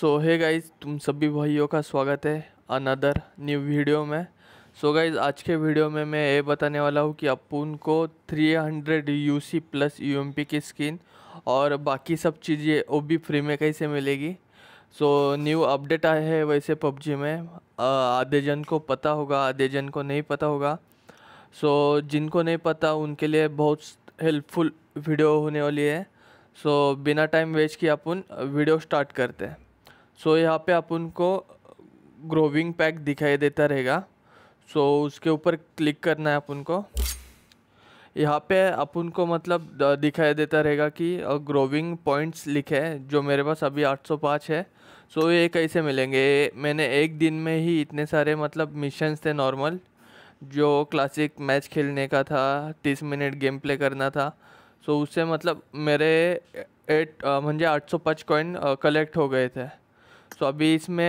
सो है गाइज तुम सभी भाइयों का स्वागत है अनदर न्यू वीडियो में सो so गाइज आज के वीडियो में मैं ये बताने वाला हूँ कि अपन को 300 सी प्लस पी की स्किन और बाकी सब चीज़ें वो भी फ्री में कैसे मिलेगी सो so, न्यू अपडेट आया है वैसे पबजी में आधे जन को पता होगा आधे जन को नहीं पता होगा सो so, जिनको नहीं पता उनके लिए बहुत हेल्पफुल वीडियो होने वाली है सो so, बिना टाइम वेस्ट किए अपन वीडियो स्टार्ट करते हैं सो so, यहाँ पे आप उनको ग्रोविंग पैक दिखाई देता रहेगा सो so, उसके ऊपर क्लिक करना है आप उनको यहाँ पे आप उनको मतलब दिखाई देता रहेगा कि ग्रोविंग पॉइंट्स लिखे हैं जो मेरे पास अभी 805 है सो so, ये कैसे मिलेंगे मैंने एक दिन में ही इतने सारे मतलब मिशंस थे नॉर्मल जो क्लासिक मैच खेलने का था 30 मिनट गेम प्ले करना था सो so, उससे मतलब मेरे एट मुझे आठ सौ पाँच कॉइन कलेक्ट हो गए थे तो अभी इसमें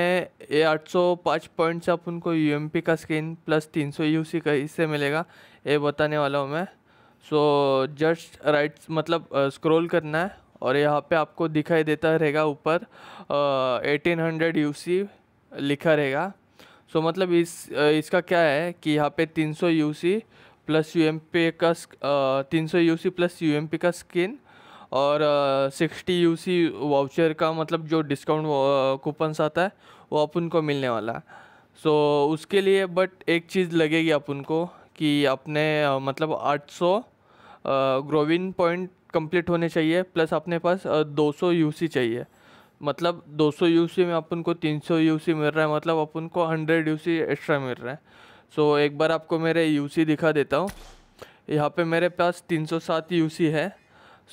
ये 805 पॉइंट से अपन को यू का स्क्रीन प्लस 300 सौ का इससे मिलेगा ये बताने वाला हूँ मैं सो जस्ट राइट मतलब स्क्रॉल uh, करना है और यहाँ पे आपको दिखाई देता रहेगा ऊपर एटीन हंड्रेड यू लिखा रहेगा सो so, मतलब इस इसका क्या है कि यहाँ पे 300 सौ यू प्लस यू का तीन सौ यू प्लस यू का स्किन और सिक्सटी यू सी वाउचर का मतलब जो डिस्काउंट कूपन्स आता है वो अपन को मिलने वाला है सो so, उसके लिए बट एक चीज़ लगेगी अपन को कि अपने मतलब 800 ग्रोविन पॉइंट कंप्लीट होने चाहिए प्लस अपने पास दो सौ यू सी चाहिए मतलब 200 सी में अपन को 300 सी मिल रहा है मतलब अपन को 100 सी एक्स्ट्रा मिल रहा है सो so, एक बार आपको मेरे यू सी दिखा देता हूँ यहाँ पे मेरे पास 307 सी है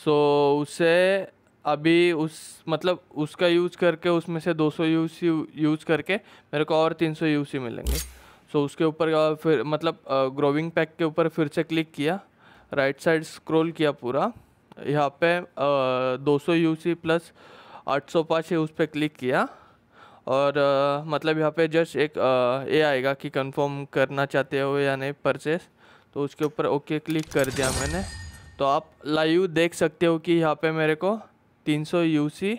सो उससे अभी उस मतलब उसका यूज़ करके उसमें से 200 सौ यूज़ करके मेरे को और 300 सौ यूसी मिलेंगे सो उसके ऊपर फिर मतलब ग्रोविंग पैक के ऊपर फिर से क्लिक किया राइट साइड स्क्रॉल किया पूरा यहाँ पे दो सौ यू सी प्लस आठ सौ पाँच है उस पर क्लिक किया और आ, मतलब यहाँ पे जस्ट एक ये आएगा कि कंफर्म करना चाहते हो या नहीं परचेस तो उसके ऊपर ओके क्लिक कर दिया मैंने तो आप लाइव देख सकते हो कि यहाँ पे मेरे को 300 सौ यू सी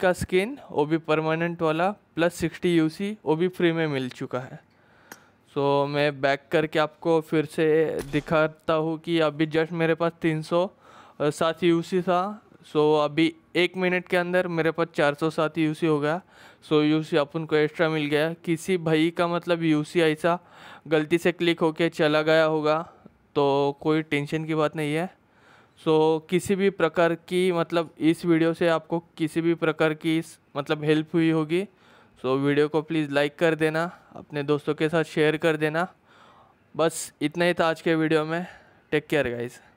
का स्किन वो भी परमानेंट वाला प्लस 60 यू सी वो भी फ्री में मिल चुका है सो so, मैं बैक करके आपको फिर से दिखाता हूँ कि अभी जस्ट मेरे पास 300 सौ सात यू था सो so, अभी एक मिनट के अंदर मेरे पास चार सौ सात यू हो गया सो यू सी अपन को एक्स्ट्रा मिल गया किसी भाई का मतलब यू ऐसा गलती से क्लिक होके चला गया होगा तो कोई टेंशन की बात नहीं है सो so, किसी भी प्रकार की मतलब इस वीडियो से आपको किसी भी प्रकार की मतलब हेल्प हुई होगी सो so, वीडियो को प्लीज़ लाइक कर देना अपने दोस्तों के साथ शेयर कर देना बस इतना ही था आज के वीडियो में टेक केयर गाइज़